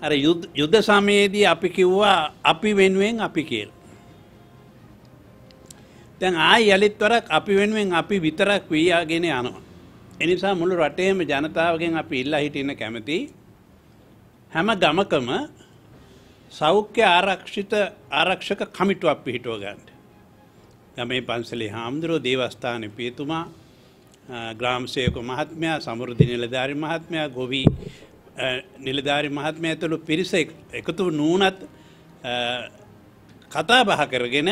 අර යුද්ධ සමයේදී අපි කිව්වා අපි වෙනුවෙන් අපි කියලා. දැන් ආයි යලිත්වරක් අපි වෙනුවෙන් අපි විතරක් වීයාගෙන යනවා. එනිසා මුළු රටේම ජනතාවගෙන් අපි ඉල්ලා හිටින්න කැමති හැම ගමකම සෞඛ්‍ය ආරක්ෂිත ආරක්ෂක කමිටුවක් පිහිටුව ගන්න. ගමේ පන්සලේ හාමුදුරුවෝ දේවස්ථානයේ පියතුමා ග්‍රාම සේවක මහත්මයා සමෘද්ධි නිලධාරි මහත්මයා ගොවි නිලධාරි මහත්ම ඇතුළු පිරිස එකතු නූනත් කතා බහ කරගෙන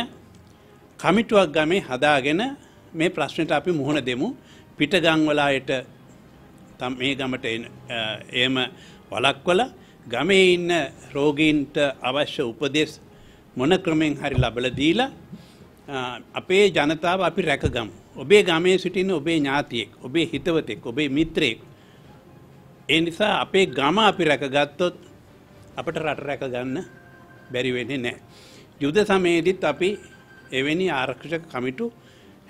කමිටුවක් ගමේ හදාගෙන මේ ප්‍රශ්නයට අපි මුහුණ දෙමු පිට ගංවලායට තම් මේ ගමට එම වලක්වල ගමේ ඉන්න රෝගීන්ට අවශ්‍ය උපදෙස් මොන ක්‍රමෙන් හරි ලබල දීලා අපේ ජනතාව අපි රැකගම්. ඔබේ ගමේ සිටින ඔබේ ඥාතියෙක් ඔබේ හිතවතෙක් ඔබේ මිත්‍රයෙක් ඒ නිසා අපේ ගම අපි රැකගත්තොත් අපට රට රැක ගන්න බැරි වෙන්නේ නැහැ. යුද සමයේදීත් අපි එවැනි ආරක්ෂක කමිටු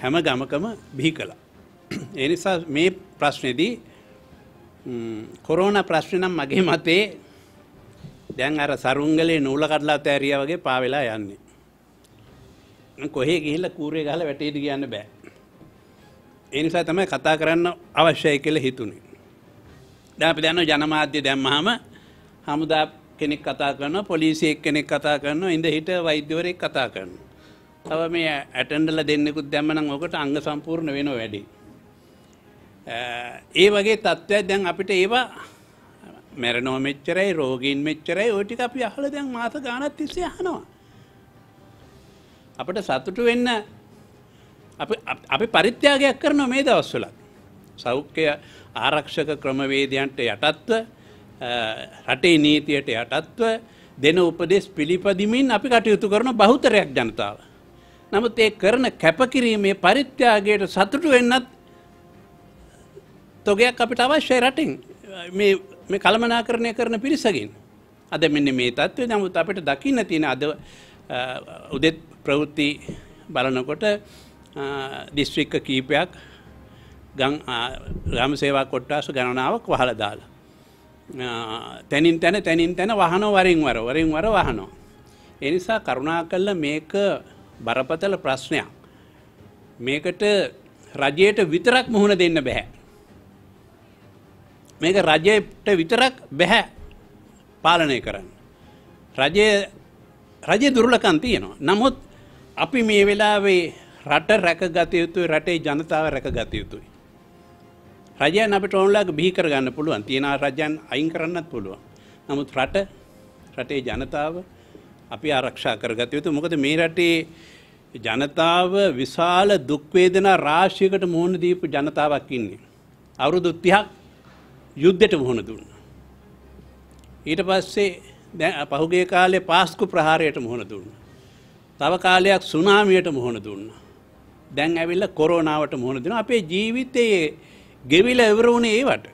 හැම ගමකම බිහි කළා. ඒ නිසා මේ ප්‍රශ්නේදී කොරෝනා ප්‍රශ්නේ නම් මගේ මතේ දැන් අර සරුංගලේ නූල කඩලා තෑරියා වගේ පාවෙලා යන්නේ. කොහේ ගිහිල්ලා කූරේ ගහලා වැටේට කියන්න බෑ. ඒ නිසා තමයි කතා කරන්න අවශ්‍යයි කියලා හිතුනේ. දැන් අපි දන්නවා ජනමාධ්‍ය දැම්මහම හමුදා කෙනෙක් කතා කරනවා පොලිසිය කෙනෙක් කතා කරනවා ඉඳ හිට වෛද්‍යවරයෙක් කතා කරනවා. තව මේ ඇටන්ඩල දෙන්නෙකුත් දැම්මනම් ඕකට අංග සම්පූර්ණ වෙනවා වැඩි. ඒ වගේ තත්ත්වයක් දැන් අපිට ඒවා මැරෙනව මෙච්චරයි රෝගීන් මෙච්චරයි ඔය ටික අපි අහලා දැන් මාස ගාණක් තිස්සේ අහනවා. අපිට සතුටු වෙන්න අපි අපි පරිත්‍යාගයක් කරනවා මේ දවස්වල. සෞඛ්‍ය ආරක්ෂක ක්‍රමවේදයන්ට යටත්ව රටේ නීතියට යටත්ව දෙන උපදෙස් පිළිපදිමින් අපි කටයුතු කරන බහුතරයක් ජනතාව. නමුත් ඒ කරන කැපකිරීමේ පරිත්‍යාගයට සතුටු වෙන්නත් තොගයක් අපිට අවශ්‍යයි රටින් මේ කළමනාකරණය කරන පිරිසකින්. අද මෙන්න මේ තත්ත්වය නමුත් අපිට දකින්න තියෙන අද උදෙත් ප්‍රවෘත්ති බලනකොට දිස්ත්‍රික්ක කීපයක් ගම් සේවා කොට්ටාස ගණනාවක් වහල දාලා. තැනින් තැන තැනින් තැන වහන වරින් වර වරින් වර වහනෝ. එනිසා කරුණා කල්ල මේක බරපතල ප්‍රශ්නයක්. මේකට රජයට විතරක් මුහුණ දෙන්න බැහැ. මේක රජයට විතරක් බැහැ පාලනය කරන්න. රජය රජය දුර්ලකන් තියෙනවා. නමුත් අපි මේ වෙලාවේ රට රැකගත යුතුයි රටේ ජනතාව රැකගත යුතුයි. රජයන් අපිට ඕනලාක බිහි කරගන්න පුළුවන් තියෙන රජයන් අයින් කරන්නත් පුළුවන්. නමුත් රට රටේ ජනතාව අපි ආරක්ෂා කරගත යුතු මොකද මේ රටේ ජනතාව විශාල දුක්වේදනා රාශියකට මුහුණ දීපු ජනතාවක් ඉන්නේ. අවුරුදු 30ක් යුද්ධයට මුහුණ දුන්නා. ඊට පස්සේ දැන් පහුගිය කාලේ පාස්කු ප්‍රහාරයට මුහුණ දුන්නා. තව කාලයක් සුනාමියට මුහුණ දුන්නා. දැන් ඇවිල්ලා කොරෝනාවට මුහුණ දෙනවා. අපේ ජීවිතයේ ගෙවිලා ඉවර වුණේ ඒවට.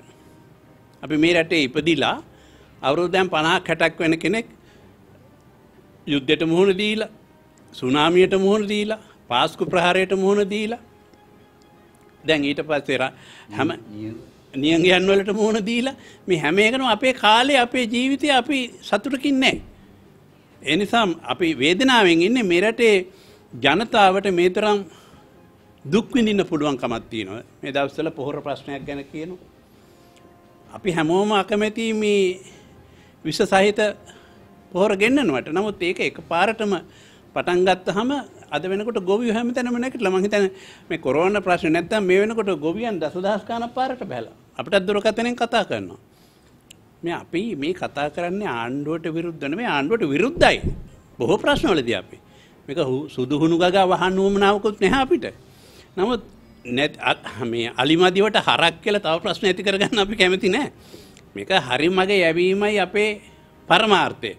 අපි මේ රටේ ඉපදිලා අවුරුදු දැන් 50ක් 60ක් වෙන කෙනෙක් යුද්ධයට මුහුණ දීලා, සුනාමියට මුහුණ දීලා, පාස්කු ප්‍රහාරයට මුහුණ දීලා දැන් ඊට පස්සේ හැම නියංගයන් වලට මුහුණ දීලා මේ හැම එකම අපේ කාලේ අපේ ජීවිතේ අපි සතුටකින් නැහැ. ඒ නිසා අපි වේදනාවෙන් ඉන්නේ මෙරටේ ජනතාවට මේ තරම් දුක් විඳින්න පුළුවන්කමක් තියෙනවා. මේ දවස්වල පොහොර ප්‍රශ්නයක් ගැන කියනවා. අපි හැමෝම අකමැති මේ විස සහිත පොහොර ගෙන්නනවට. නමුත් ඒක එකපාරටම පටන් ගත්තාම අද වෙනකොට ගොවියෝ හැමතැනම නැගිටලා මං හිතන්නේ මේ කොරෝනා ප්‍රශ්නේ නැත්තම් මේ වෙනකොට ගොවියන් දසදහස් ගණන් පාරට බහැලා අපිටත් දුරකථනෙන් කතා කරනවා. මේ අපි මේ කතා කරන්නේ ආණ්ඩුවට විරුද්ධ නෙමෙයි ආණ්ඩුවට විරුද්ධයි. බොහෝ ප්‍රශ්නවලදී අපි මේක සුදුහුණු ගගා වහන්න උවමනාවකුත් නැහැ අපිට. නමුත් මේ අලිමදිවට හරක් කියල තව ප්‍රශ්න ඇති කරගන්න අපි කැමති නෑ මේක හරි මගේ යැවීමයි අපේ පරමාර්ථය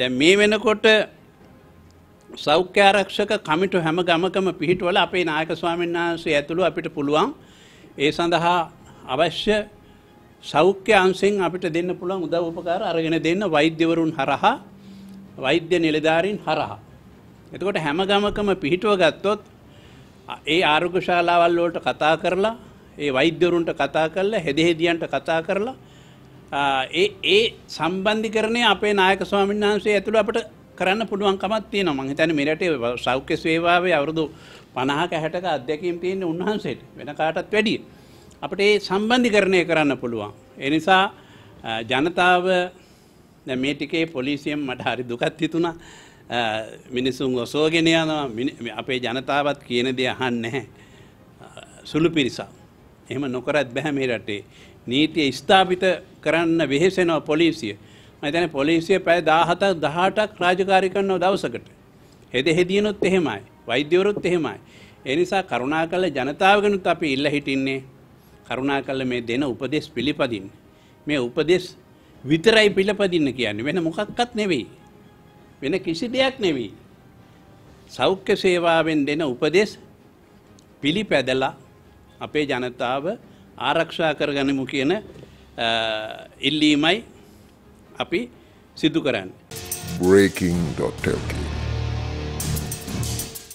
දැ මේ වෙනකොට සෞඛ්‍යාරක්ෂක කමිටු හැම ගමකම පිහිටවල අපේ නායක ස්වාමීන් වහන්සේ ඇතුළු අපිට පුළුවන් ඒ සඳහා අවශ්‍ය සෞඛ්‍ය අන්සිෙන් අපිට දෙන්න පුළුවන් උදව උපකාර අරගෙන දෙන්න වෛද්‍යවරුන් හරහා වෛද්‍ය නිලධාරීන් හරහා. එතකොට හැම ගමකම පිහිටුව ගත්තොත් ඒ ආරෝග්‍ය ශාලාවල් වලට කතා කරලා ඒ වෛද්‍යවරුන්ට කතා කරලා හෙදෙහෙදියන්ට කතා කරලා ඒ ඒ සම්බන්ධීකරණය අපේ නායක ස්වාමීන් වහන්සේ ඇතුළු අපිට කරන්න පුළුවන් කමක් තියෙනවා මං හිතන්නේ මේ රටේ සෞඛ්‍ය සේවාවේ අවුරුදු 50ක 60ක අධ්‍යක්ෂීම් තියෙන උන්වහන්සේට වෙන කාටත් වැඩිය අපිට ඒ සම්බන්ධීකරණය කරන්න පුළුවන් ඒ නිසා ජනතාව දැන් මේ ටිකේ පොලිසියෙන් මට හරි දුකක් හිතුණා මිනිසුන් ඔසෝගෙන යනවා අපේ ජනතාවත් කියන දේ අහන්නේ නැහැ. සුළු පිරිසක්. එහෙම නොකරත් බෑ මේ රටේ. නීතිය ස්ථාපිත කරන්න වෙහෙසෙනවා පොලිසිය. මම හිතන්නේ පොලිසිය පැය 17ක් 18ක් රාජකාරී කරන දවසකට. හෙද හෙදියනොත් එහෙමයි. වෛද්‍යවරුත් එහෙමයි. ඒ නිසා කරුණාකරලා ජනතාවගෙනුත් අපි ඉල්ල හිටින්නේ කරුණාකරලා මේ දෙන උපදෙස් පිළිපදින්න. මේ උපදෙස් විතරයි පිළිපදින්න කියන්නේ වෙන මොකක්වත් නෙවෙයි. වෙන කිසි දෙයක් නෙවෙයි. සෞඛ්‍ය සේවාවෙන් දෙන උපදෙස් පිළිපැදලා අපේ ජනතාව ආරක්ෂා කරගනිමු කියන ඉල්ලීමයි අපි සිදු කරන්න. breaking.lk